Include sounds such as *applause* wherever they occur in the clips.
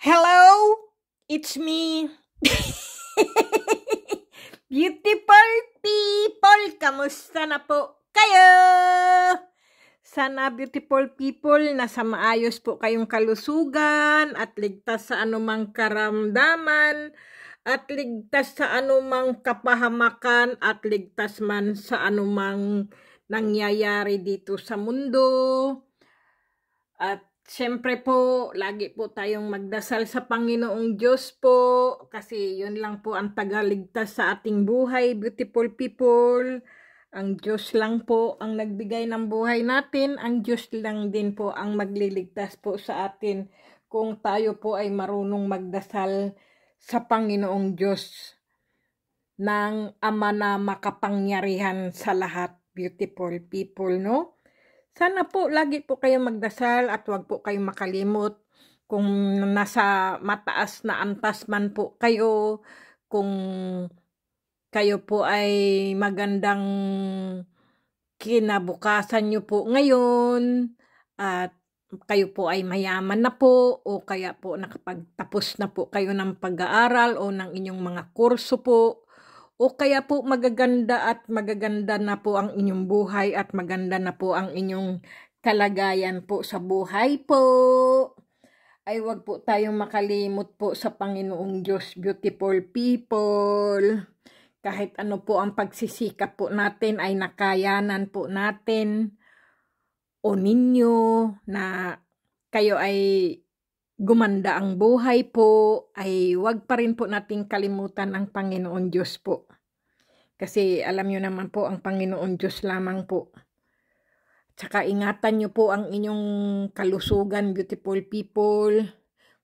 Hello, it's me. *laughs* Beautiful people, kamusta na po kayo? Sana beautiful people, nasa maayos po kayong kalusugan at ligtas sa anumang karamdaman at ligtas sa anumang kapahamakan at ligtas man sa anumang nangyayari dito sa mundo. At Siyempre po, lagi po tayong magdasal sa Panginoong Diyos po kasi yun lang po ang tagaligtas sa ating buhay, beautiful people. Ang Diyos lang po ang nagbigay ng buhay natin, ang Diyos lang din po ang magliligtas po sa atin kung tayo po ay marunong magdasal sa Panginoong Diyos ng Ama na makapangyarihan sa lahat, beautiful people, no? Sana po lagi po kayong magdasal at huwag po kayong makalimot kung nasa mataas na antas man po kayo, kung kayo po ay magandang kinabukasan nyo po ngayon at kayo po ay mayaman na po o kaya po nakapagtapos na po kayo ng pag-aaral o ng inyong mga kurso po o kaya po magaganda at magaganda na po ang inyong buhay at maganda na po ang inyong kalagayan po sa buhay po. Ay wag po tayong makalimot po sa Panginoong Diyos, beautiful people. Kahit ano po ang pagsisikap po natin ay nakayanan po natin o ninyo na kayo ay gumanda ang buhay po, ay wag pa rin po nating kalimutan ang Panginoon Diyos po. Kasi alam nyo naman po, ang Panginoon Diyos lamang po. Tsaka ingatan nyo po ang inyong kalusugan, beautiful people.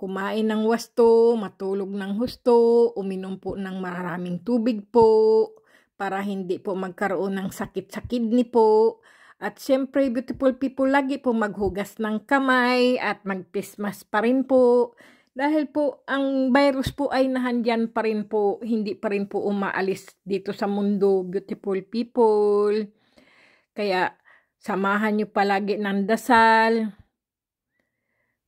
Kumain ng wasto, matulog ng husto, uminom po ng maraming tubig po para hindi po magkaroon ng sakit sa kidney po. At syempre, beautiful people, lagi po maghugas ng kamay at mag pa rin po. Dahil po, ang virus po ay nahandyan pa rin po, hindi pa rin po umaalis dito sa mundo, beautiful people. Kaya, samahan niyo palagi ng dasal.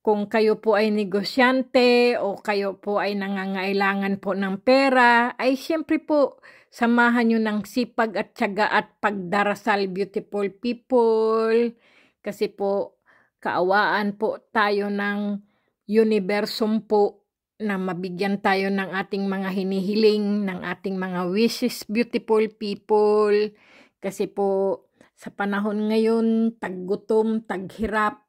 Kung kayo po ay negosyante o kayo po ay nangangailangan po ng pera, ay siyempre po, samahan niyo ng sipag at tiyaga at pagdarasal, beautiful people. Kasi po, kaawaan po tayo ng universum po na mabigyan tayo ng ating mga hinihiling, ng ating mga wishes, beautiful people. Kasi po, sa panahon ngayon, taggutom, taghirap,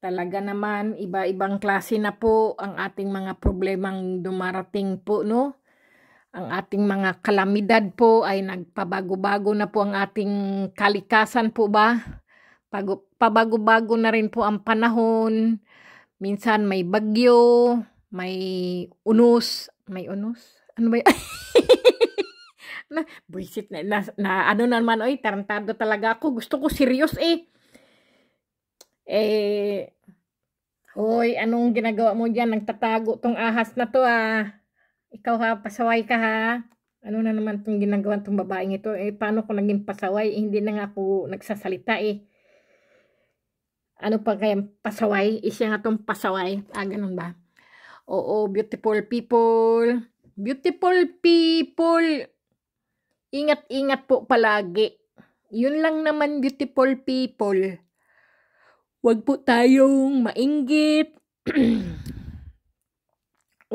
talaga naman, iba-ibang klase na po ang ating mga problemang dumarating po, no? Ang ating mga kalamidad po ay nagpabago-bago na po ang ating kalikasan po ba? Pago, pabago-bago na rin po ang panahon Minsan may bagyo, may unos, may unos? Ano ba yun? *laughs* na, buisit na, na, na, ano naman, oy, tarantado talaga ako. Gusto ko serious eh. Eh, Hoy, anong ginagawa mo diyan? Nagtatago tong ahas na to ah. Ikaw ha, pasaway ka ha. Ano na naman tong ginagawa tong babaeng ito? Eh, paano ko naging pasaway? Eh, hindi na nga ako nagsasalita eh ano pa kaya pasaway isya nga tong pasaway ah ganun ba oo beautiful people beautiful people ingat ingat po palagi yun lang naman beautiful people wag po tayong mainggit *clears throat*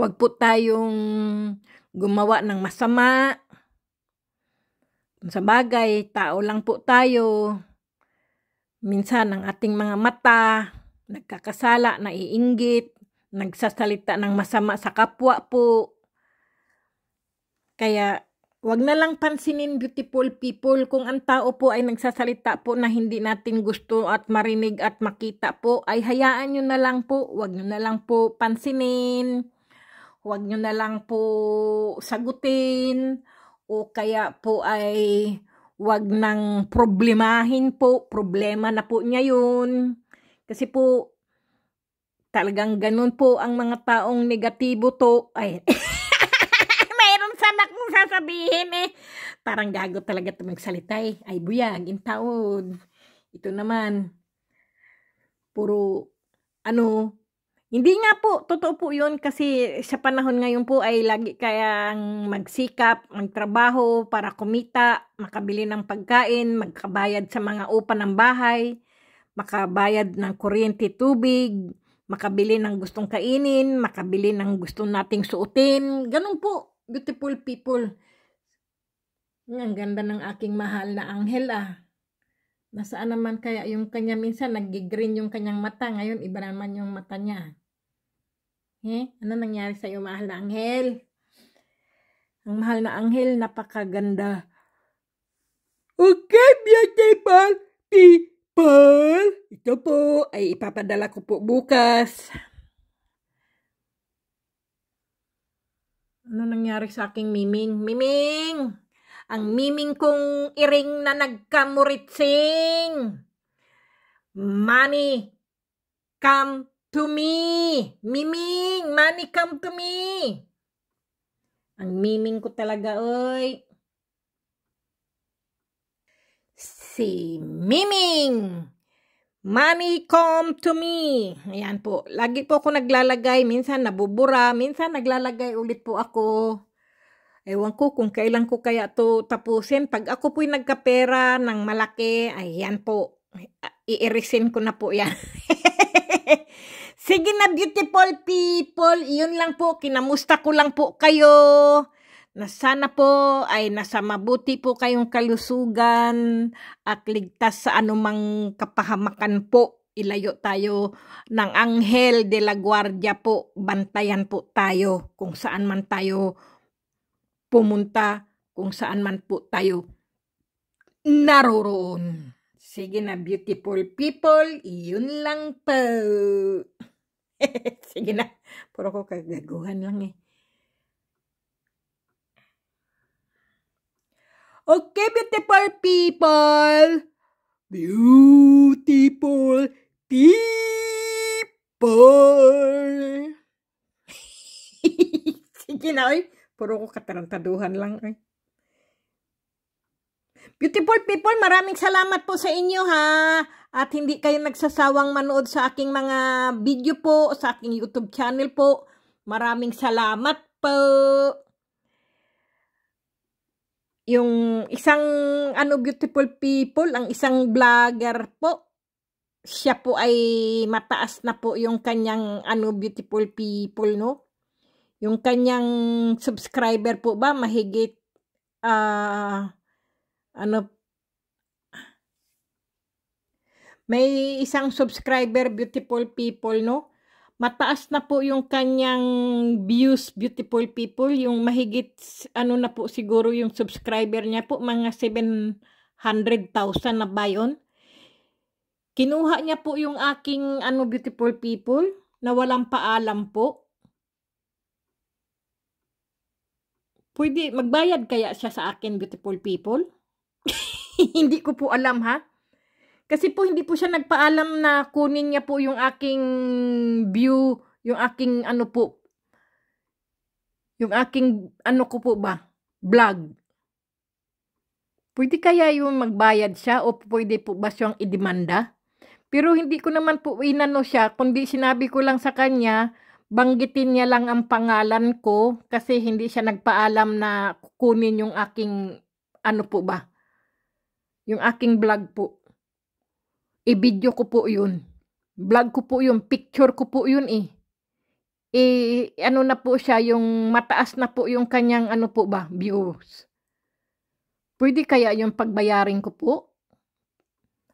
wag po tayong gumawa ng masama sa bagay tao lang po tayo Minsan ang ating mga mata, nagkakasala, naiinggit, nagsasalita ng masama sa kapwa po. Kaya wag na lang pansinin beautiful people kung ang tao po ay nagsasalita po na hindi natin gusto at marinig at makita po ay hayaan nyo na lang po, wag nyo na lang po pansinin, wag nyo na lang po sagutin o kaya po ay Huwag nang problemahin po, problema na po niya yun. Kasi po, talagang ganun po ang mga taong negatibo to. Ay, *laughs* mayroon sana akong sasabihin eh. Parang gago talaga ito magsalita eh. Ay, buyag, intaon. Ito naman, puro, ano, hindi nga po, totoo po yun kasi sa panahon ngayon po ay lagi kayang magsikap, magtrabaho para kumita, makabili ng pagkain, magkabayad sa mga upa ng bahay, makabayad ng kuryente tubig, makabili ng gustong kainin, makabili ng gustong nating suotin. Ganun po, beautiful people. Ang ganda ng aking mahal na anghel ah. Nasaan naman kaya yung kanya minsan nagigreen yung kanyang mata. Ngayon, iba naman yung mata niya. Eh, ano nangyari sa iyo, mahal na anghel? Ang mahal na anghel, napakaganda. Okay, beautiful people. Ito po ay ipapadala ko po bukas. Ano nangyari sa aking miming? Miming! ang miming kong iring na nagkamuritsing. Money, come to me. Miming, money, come to me. Ang miming ko talaga, oy. Si Miming. Mommy, come to me. Ayan po. Lagi po ako naglalagay. Minsan nabubura. Minsan naglalagay ulit po ako. Ewan ko kung kailan ko kaya to tapusin. Pag ako po'y nagkapera ng malaki, ayan po, iirisin ko na po yan. *laughs* Sige na beautiful people, iyon lang po, kinamusta ko lang po kayo. Na sana po ay nasa mabuti po kayong kalusugan at ligtas sa anumang kapahamakan po ilayo tayo ng Anghel de la Guardia po, bantayan po tayo kung saan man tayo pumunta kung saan man po tayo naroroon. Sige na, beautiful people, yun lang po. *laughs* Sige na, puro ko kagaguhan lang eh. Okay, beautiful people. Beautiful people. *laughs* Sige na, oy. Puro ko katarantaduhan lang ay. Eh. Beautiful people, maraming salamat po sa inyo ha. At hindi kayo nagsasawang manood sa aking mga video po, sa aking YouTube channel po. Maraming salamat po. Yung isang ano beautiful people, ang isang vlogger po. Siya po ay mataas na po yung kanyang ano beautiful people no. Yung kanyang subscriber po ba mahigit uh, ano may isang subscriber beautiful people no mataas na po yung kanyang views beautiful people yung mahigit ano na po siguro yung subscriber niya po mga 700,000 na ba yun kinuha niya po yung aking ano beautiful people na walang paalam po Pwede, magbayad kaya siya sa akin, beautiful people? *laughs* hindi ko po alam, ha? Kasi po, hindi po siya nagpaalam na kunin niya po yung aking view, yung aking ano po, yung aking ano ko po ba, vlog. Pwede kaya yung magbayad siya o pwede po ba siyang idemanda? Pero hindi ko naman po inano siya, kundi sinabi ko lang sa kanya banggitin niya lang ang pangalan ko kasi hindi siya nagpaalam na kukunin yung aking ano po ba? Yung aking vlog po. I-video ko po yun. Vlog ko po yun. Picture ko po yun eh. I, ano na po siya, yung mataas na po yung kanyang ano po ba, views. Pwede kaya yung pagbayarin ko po?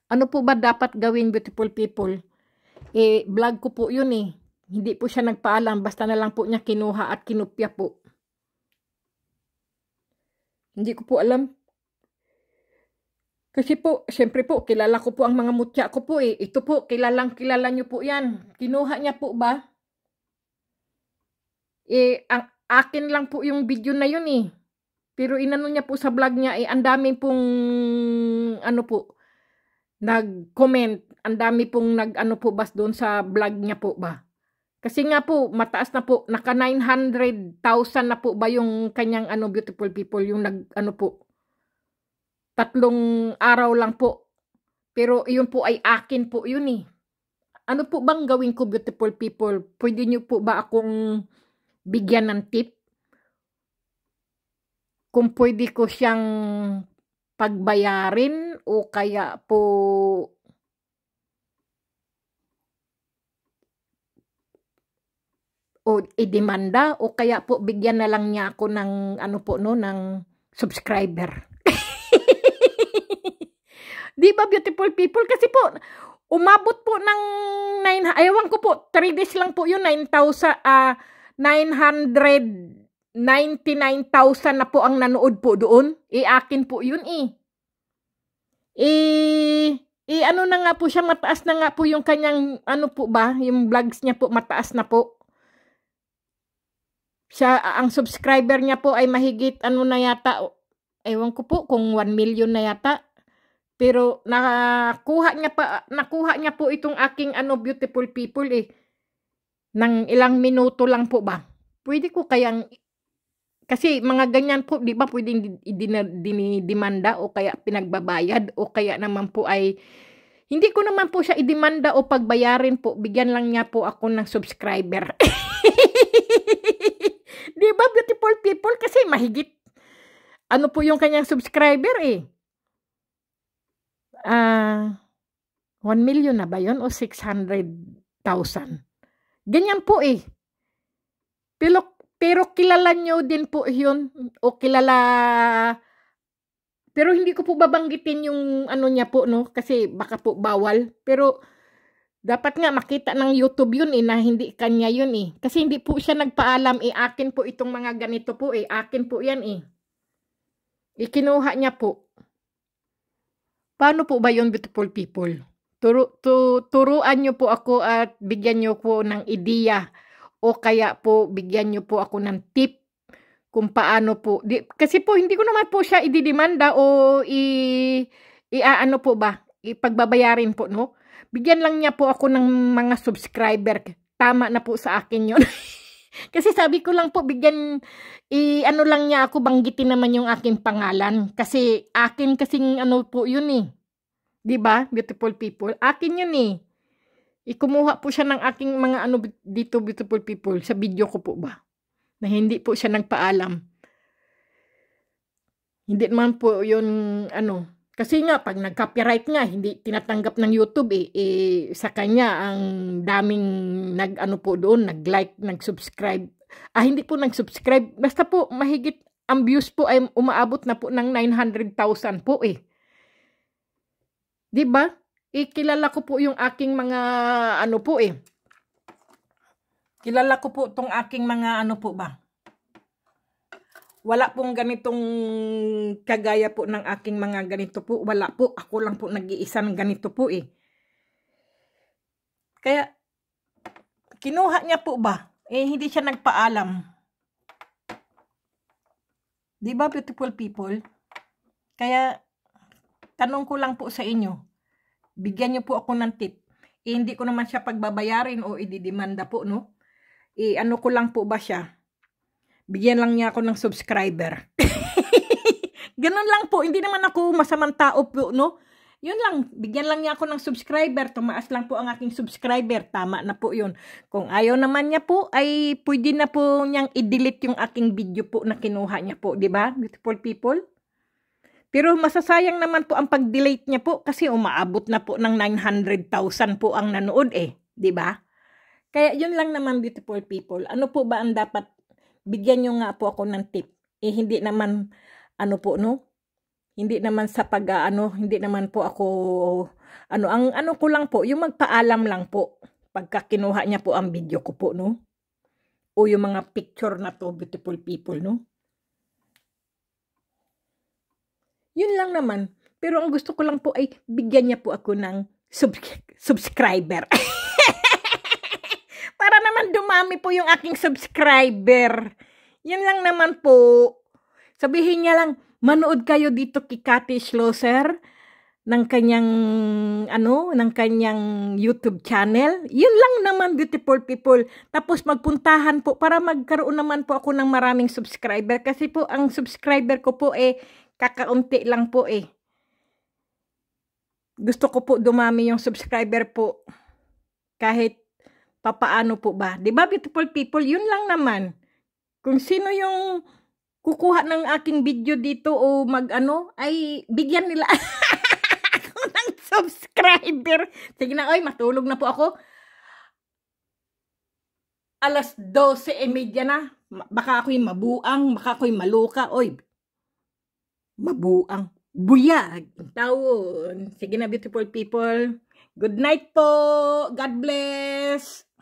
Ano po ba dapat gawin beautiful people? e, vlog ko po yun eh. Hindi po siya nagpaalam, basta na lang po niya kinuha at kinupya po. Hindi ko po alam. Kasi po, siyempre po, kilala ko po ang mga mutya ko po eh. Ito po, kilalang kilala niyo po yan. Kinuha niya po ba? Eh, ang akin lang po yung video na yun eh. Pero inano niya po sa vlog niya eh, ang dami pong ano po, nag-comment, ang dami pong nag-ano po bas doon sa vlog niya po ba. Kasi nga po, mataas na po, naka 900,000 na po ba yung kanyang ano, beautiful people, yung nag, ano po, tatlong araw lang po. Pero yun po ay akin po yun eh. Ano po bang gawin ko beautiful people? Pwede nyo po ba akong bigyan ng tip? Kung pwede ko siyang pagbayarin o kaya po ko idemanda o kaya po bigyan na lang niya ako ng ano po no ng subscriber. *laughs* 'Di ba beautiful people kasi po umabot po ng 9 aywan ko po 3 days lang po yun 9,000 uh, 999,000 na po ang nanood po doon. Iakin e, po yun eh. Eh eh ano na nga po siya mataas na nga po yung kanyang ano po ba yung vlogs niya po mataas na po sa, ang subscriber niya po ay mahigit ano na yata, ewan ko po kung 1 million na yata. Pero nakuha niya pa nakuha niya po itong aking ano beautiful people eh ng ilang minuto lang po ba. Pwede ko kayang kasi mga ganyan po, di ba, pwedeng dinidemanda o kaya pinagbabayad o kaya naman po ay hindi ko naman po siya idemanda o pagbayarin po. Bigyan lang niya po ako ng subscriber. *laughs* Di ba beautiful people? Kasi mahigit. Ano po yung kanyang subscriber eh? Ah, uh, 1 million na ba yun? O 600,000? Ganyan po eh. Pero, pero kilala nyo din po yun. O kilala... Pero hindi ko po babanggitin yung ano niya po, no? Kasi baka po bawal. Pero dapat nga makita ng YouTube yun eh, na hindi kanya yun eh. Kasi hindi po siya nagpaalam eh, akin po itong mga ganito po eh, akin po yan eh. Ikinuha niya po. Paano po ba yun, beautiful people? Turu, tu, turuan niyo po ako at bigyan niyo po ng ideya o kaya po bigyan niyo po ako ng tip kung paano po. Di, kasi po hindi ko naman po siya ididimanda o i, i ano po ba, ipagbabayarin po no bigyan lang niya po ako ng mga subscriber. Tama na po sa akin yon *laughs* Kasi sabi ko lang po, bigyan, i, ano lang niya ako, banggitin naman yung aking pangalan. Kasi, akin kasing ano po yun eh. ba diba? beautiful people? Akin yun eh. Ikumuha po siya ng aking mga ano dito, beautiful people, sa video ko po ba? Na hindi po siya nagpaalam. Hindi man po yun, ano, kasi nga, pag nag-copyright nga, hindi tinatanggap ng YouTube, eh, eh sa kanya, ang daming nag-ano po doon, nag-like, nag-subscribe. Ah, hindi po nag-subscribe. Basta po, mahigit, ang views po ay umaabot na po ng 900,000 po eh. ba? Diba? Eh, ko po yung aking mga, ano po eh. Kilala ko po tong aking mga, ano po ba? wala pong ganitong kagaya po ng aking mga ganito po. Wala po. Ako lang po nag-iisa ng ganito po eh. Kaya, kinuha niya po ba? Eh, hindi siya nagpaalam. Di ba beautiful people? Kaya, tanong ko lang po sa inyo. Bigyan niyo po ako ng tip. Eh, hindi ko naman siya pagbabayarin o ididimanda po, no? Eh, ano ko lang po ba siya? bigyan lang niya ako ng subscriber. *laughs* Ganun lang po, hindi naman ako masamang tao po, no? Yun lang, bigyan lang niya ako ng subscriber, tumaas lang po ang aking subscriber, tama na po yun. Kung ayaw naman niya po, ay pwede na po niyang i-delete yung aking video po na kinuha niya po, di ba? Beautiful people. Pero masasayang naman po ang pag-delete niya po kasi umaabot na po ng 900,000 po ang nanood eh, 'di ba? Kaya 'yun lang naman beautiful people. Ano po ba ang dapat bigyan nyo nga po ako ng tip. Eh, hindi naman, ano po, no? Hindi naman sa pag, uh, ano, hindi naman po ako, ano, ang ano ko lang po, yung magpaalam lang po, pagka kinuha niya po ang video ko po, no? O yung mga picture na to, beautiful people, no? Yun lang naman. Pero ang gusto ko lang po ay bigyan niya po ako ng subscriber. *laughs* Para dumami po yung aking subscriber. Yan lang naman po. Sabihin niya lang, manood kayo dito kay Kati Schlosser ng kanyang ano, ng kanyang YouTube channel. Yun lang naman beautiful people. Tapos magpuntahan po para magkaroon naman po ako ng maraming subscriber kasi po ang subscriber ko po eh kakaunti lang po eh. Gusto ko po dumami yung subscriber po kahit Papaano po ba? 'Di ba beautiful people, 'yun lang naman. Kung sino yung kukuha ng aking video dito o mag-ano, ay bigyan nila *laughs* ako ng subscriber. Sige na, oy, matulog na po ako. Alas 12.30 e na. Baka ako'y mabuang, baka ako'y maluka. Oy, mabuang. Buyag. Taon. Sige na, beautiful people. Good night po. God bless.